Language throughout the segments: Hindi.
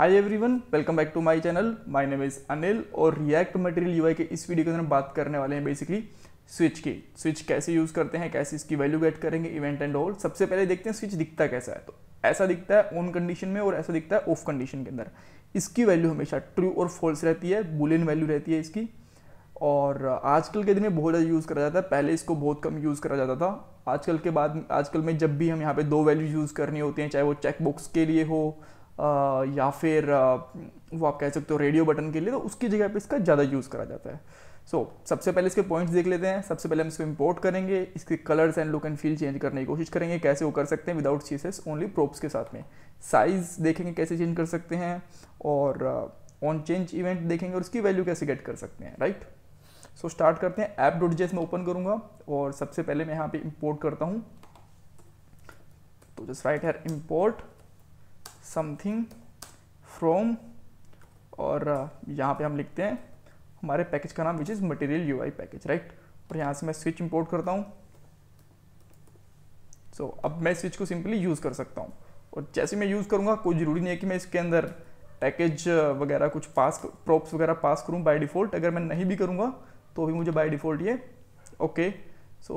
Hi everyone welcome back to my channel my name is Anil और रिएक्ट मटेरियल यूआई के इस वीडियो के अंदर हम बात करने वाले हैं बेसिकली स्विच की स्विच कैसे यूज़ करते हैं कैसे इसकी वैल्यू गेट करेंगे इवेंट एंड ऑल सबसे पहले देखते हैं स्विच दिखता कैसा है तो ऐसा दिखता है ऑन कंडीशन में और ऐसा दिखता है ऑफ कंडीशन के अंदर इसकी वैल्यू हमेशा ट्रू और फॉल्स रहती है बुलियन वैल्यू रहती है इसकी और आजकल के दिन में बहुत ज़्यादा यूज़ करा जाता है पहले इसको बहुत कम यूज़ करा जाता था आजकल के बाद आजकल में जब भी हम यहाँ पे दो वैल्यू यूज़ करनी होती हैं चाहे वो चेकबॉक्स के लिए हो या फिर वो आप कह सकते हो रेडियो बटन के लिए तो उसकी जगह पे इसका ज़्यादा यूज़ करा जाता है सो so, सबसे पहले इसके पॉइंट्स देख लेते हैं सबसे पहले हम इसको इंपोर्ट करेंगे इसके colours and look and feel change करने की कोशिश करेंगे कैसे वो कर सकते हैं विदाउट चीसेस ओनली प्रोप्स के साथ में साइज़ देखेंगे कैसे चेंज कर सकते हैं और ऑन चेंज इवेंट देखेंगे और उसकी वैल्यू कैसे गेट कर सकते हैं राइट सो स्टार्ट करते हैं ऐप डोट जेस में ओपन करूंगा और सबसे पहले मैं यहाँ पे इम्पोर्ट करता हूँ तो जस्ट राइट है इम्पोर्ट समथिंग फ्रॉम और uh, यहाँ पे हम लिखते हैं हमारे पैकेज का नाम which is material I package right और यहाँ से मैं स्विच इंपोर्ट करता हूँ सो so, अब मैं स्विच को सिंपली यूज़ कर सकता हूँ और जैसे मैं यूज़ करूँगा कोई ज़रूरी नहीं है कि मैं इसके अंदर पैकेज uh, वगैरह कुछ पास प्रॉप्स वगैरह पास करूँ बाई डिफ़ॉल्ट अगर मैं नहीं भी करूँगा तो भी मुझे बाय डिफ़ॉल्ट ये ओके सो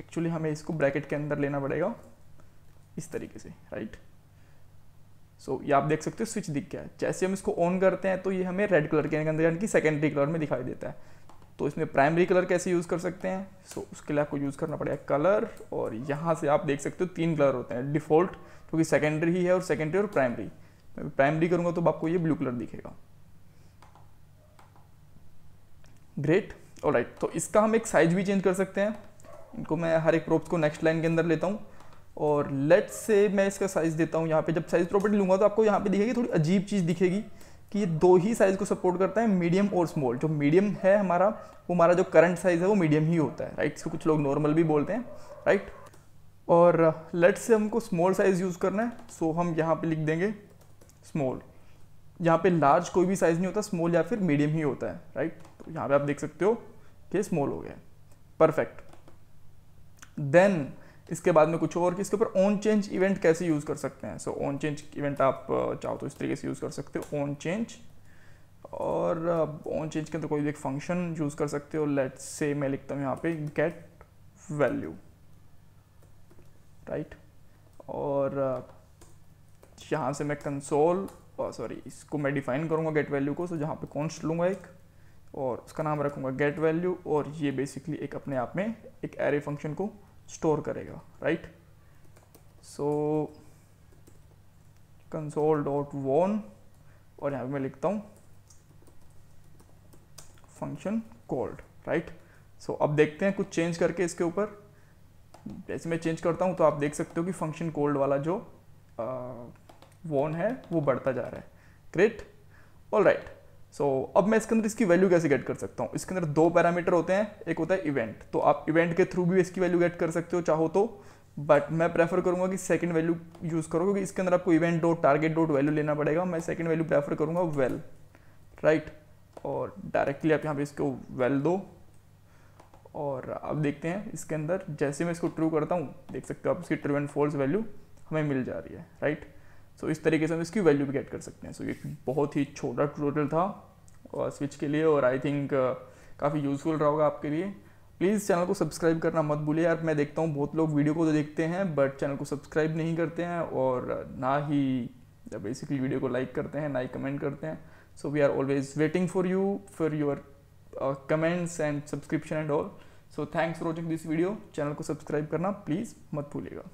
एक्चुअली हमें इसको ब्रैकेट के अंदर लेना पड़ेगा इस तरीके से राइट right? सो so, ये आप देख सकते हो स्विच दिख गया है जैसे हम इसको ऑन करते हैं तो ये हमें रेड कलर के अंदर यानी कि सेकेंडरी कलर में दिखाई देता है तो इसमें प्राइमरी कलर कैसे यूज़ कर सकते हैं सो so, उसके लिए आपको यूज़ करना पड़ेगा कलर और यहाँ से आप देख सकते हो तीन कलर होते हैं डिफ़ॉल्ट क्योंकि सेकेंडरी ही है और सेकेंडरी और प्राइमरी मैं प्राइमरी करूँगा तो आपको ये ब्लू कलर दिखेगा ग्रेट और राइट तो इसका हम एक साइज भी चेंज कर सकते हैं इनको मैं हर एक प्रोप्स को नेक्स्ट लाइन के अंदर लेता हूँ और लेट से मैं इसका साइज़ देता हूँ यहाँ पे जब साइज़ प्रॉपर्टी लूँगा तो आपको यहाँ पे दिखेगी थोड़ी अजीब चीज़ दिखेगी कि ये दो ही साइज़ को सपोर्ट करता है मीडियम और स्मॉल जो मीडियम है हमारा वो हमारा जो करंट साइज़ है वो मीडियम ही होता है राइट इसको कुछ लोग नॉर्मल भी बोलते हैं राइट और लेट uh, से हमको स्मॉल साइज़ यूज़ करना है सो हम यहाँ पर लिख देंगे स्मॉल यहाँ पे लार्ज कोई भी साइज़ नहीं होता स्मॉल या फिर मीडियम ही होता है राइट तो यहाँ पे आप देख सकते हो कि स्मॉल हो गया परफेक्ट देन इसके बाद में कुछ और कि इसके ऊपर ऑन चेंज इवेंट कैसे यूज़ कर सकते हैं सो ऑन चेंज इवेंट आप चाहो तो इस तरीके से यूज़ कर सकते हो ऑन चेंज और ऑन चेंज के अंदर कोई भी एक फंक्शन यूज़ कर सकते हो लेट से मैं लिखता हूँ यहाँ पे गेट वैल्यू राइट और यहाँ से मैं कंसोल सॉरी इसको मैं डिफाइन करूँगा गेट वैल्यू को सो जहाँ पे कॉन्स्ट लूँगा एक और उसका नाम रखूँगा गेट वैल्यू और ये बेसिकली एक अपने आप में एक एरे फंक्शन को स्टोर करेगा right so console dot won और यहां पे मैं लिखता हूँ फंक्शन कोल्ड राइट सो अब देखते हैं कुछ चेंज करके इसके ऊपर जैसे मैं चेंज करता हूं तो आप देख सकते हो कि फंक्शन कोल्ड वाला जो वॉन है वो बढ़ता जा रहा है great all right so so, अब मैं इसके अंदर इसकी वैल्यू कैसे गेट कर सकता हूँ इसके अंदर दो पैरामीटर होते हैं एक होता है इवेंट तो आप इवेंट के थ्रू भी इसकी वैल्यू गेट कर सकते हो चाहो तो बट मैं प्रेफर करूँगा कि सेकंड वैल्यू यूज़ करो क्योंकि इसके अंदर आपको event dot target dot value लेना पड़ेगा मैं सेकंड वैल्यू प्रेफर करूँगा वेल राइट और डायरेक्टली आप यहाँ पे इसको वेल दो और आप देखते हैं इसके अंदर जैसे मैं इसको ट्रू करता हूँ देख सकते हो आप इसकी ट्रू एंड फॉल्स वैल्यू हमें मिल जा रही है राइट right? सो इस तरीके से हम इसकी वैल्यू भी गेट कर सकते हैं सो ये बहुत ही छोटा टूटोरियल था स्विच uh, के लिए और आई थिंक काफ़ी यूज़फुल रहा होगा आपके लिए प्लीज़ चैनल को सब्सक्राइब करना मत भूलिए यार मैं देखता हूँ बहुत लोग वीडियो को तो देखते हैं बट चैनल को सब्सक्राइब नहीं करते हैं और ना ही बेसिकली uh, वीडियो को लाइक करते हैं ना ही कमेंट करते हैं so we are always waiting for you for your comments and subscription and all so thanks for watching this video channel को सब्सक्राइब करना प्लीज़ मत भूलिएगा